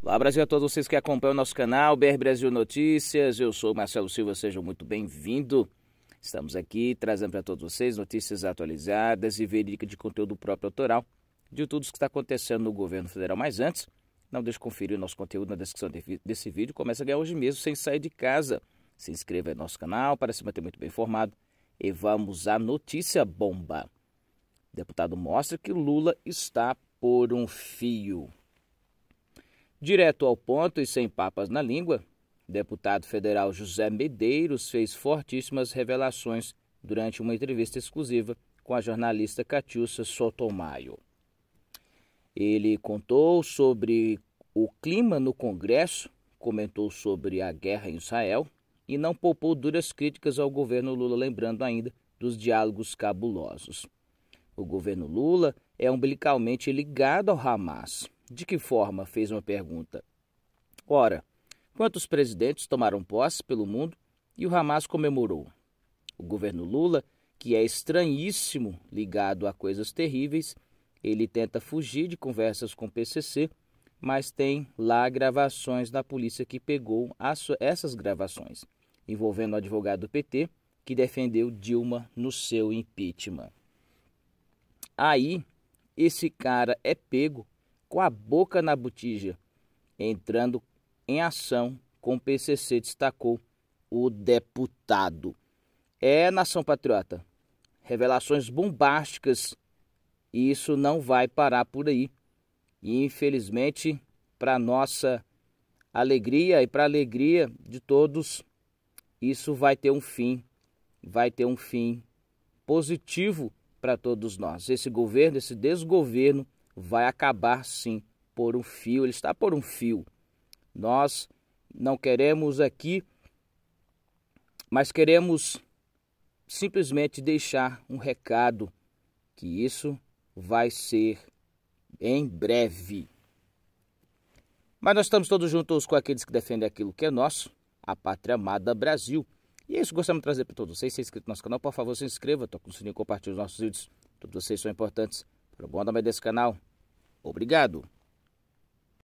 Olá Brasil a todos vocês que acompanham o nosso canal BR Brasil Notícias, eu sou Marcelo Silva, sejam muito bem-vindos. Estamos aqui trazendo para todos vocês notícias atualizadas e verídica de conteúdo próprio autoral de tudo o que está acontecendo no governo federal. Mas antes, não deixe de conferir o nosso conteúdo na descrição desse vídeo, começa a ganhar hoje mesmo sem sair de casa. Se inscreva no nosso canal para se manter muito bem informado e vamos à notícia bomba. O deputado mostra que Lula está por um fio. Direto ao ponto e sem papas na língua, deputado federal José Medeiros fez fortíssimas revelações durante uma entrevista exclusiva com a jornalista Catiúcia Sotomayo. Ele contou sobre o clima no Congresso, comentou sobre a guerra em Israel e não poupou duras críticas ao governo Lula, lembrando ainda dos diálogos cabulosos. O governo Lula é umbilicalmente ligado ao Hamas, de que forma? fez uma pergunta. Ora, quantos presidentes tomaram posse pelo mundo e o Hamas comemorou? O governo Lula, que é estranhíssimo ligado a coisas terríveis, ele tenta fugir de conversas com o PCC, mas tem lá gravações da polícia que pegou essas gravações, envolvendo o advogado do PT que defendeu Dilma no seu impeachment. Aí, esse cara é pego com a boca na botija, entrando em ação com o PCC, destacou o deputado. É, nação patriota, revelações bombásticas e isso não vai parar por aí. E infelizmente, para nossa alegria e para alegria de todos, isso vai ter um fim, vai ter um fim positivo para todos nós. Esse governo, esse desgoverno vai acabar sim por um fio, ele está por um fio. Nós não queremos aqui, mas queremos simplesmente deixar um recado que isso vai ser em breve. Mas nós estamos todos juntos com aqueles que defendem aquilo que é nosso, a pátria amada Brasil. E é isso que gostamos de trazer para todos vocês. Se é inscrito no nosso canal, por favor, se inscreva, toque no sininho, compartilhe os nossos vídeos. Todos vocês são importantes para o bom nome desse canal. Obrigado.